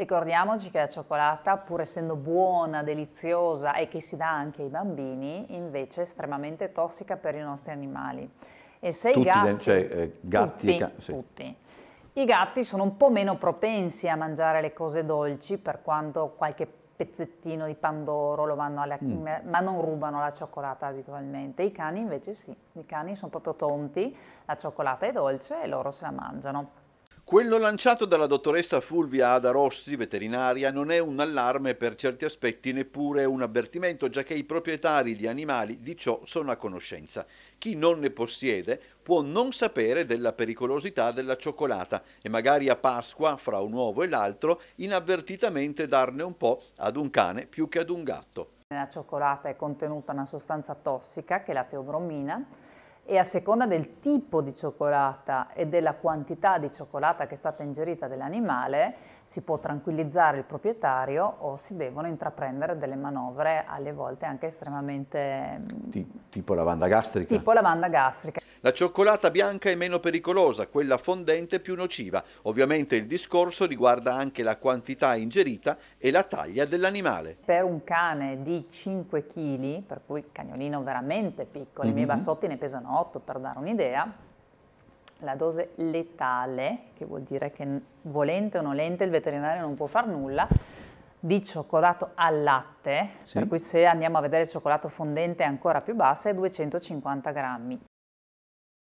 Ricordiamoci che la cioccolata, pur essendo buona, deliziosa e che si dà anche ai bambini, invece è estremamente tossica per i nostri animali. E se tutti, i gatti, cioè, eh, gatti tutti, e sì. tutti, i gatti sono un po' meno propensi a mangiare le cose dolci, per quanto qualche pezzettino di pandoro lo vanno alla, mm. ma non rubano la cioccolata abitualmente. I cani invece sì, i cani sono proprio tonti, la cioccolata è dolce e loro se la mangiano. Quello lanciato dalla dottoressa Fulvia Ada Rossi, veterinaria, non è un allarme per certi aspetti, neppure un avvertimento, già che i proprietari di animali di ciò sono a conoscenza. Chi non ne possiede può non sapere della pericolosità della cioccolata e magari a Pasqua, fra un uovo e l'altro, inavvertitamente darne un po' ad un cane più che ad un gatto. Nella cioccolata è contenuta una sostanza tossica che è la teobromina e a seconda del tipo di cioccolata e della quantità di cioccolata che è stata ingerita dell'animale si può tranquillizzare il proprietario o si devono intraprendere delle manovre alle volte anche estremamente... Ti, tipo lavanda gastrica? Tipo lavanda gastrica. La cioccolata bianca è meno pericolosa, quella fondente più nociva. Ovviamente il discorso riguarda anche la quantità ingerita e la taglia dell'animale. Per un cane di 5 kg, per cui cagnolino veramente piccolo, mm-hmm. i miei bassotti mhm. ne pesano 8 per dare un'idea, la dose letale, che vuol dire che volente o nolente il veterinario non può far nulla, di cioccolato al latte, sì. per cui se andiamo a vedere il cioccolato fondente è ancora più bassa, è 250 grammi.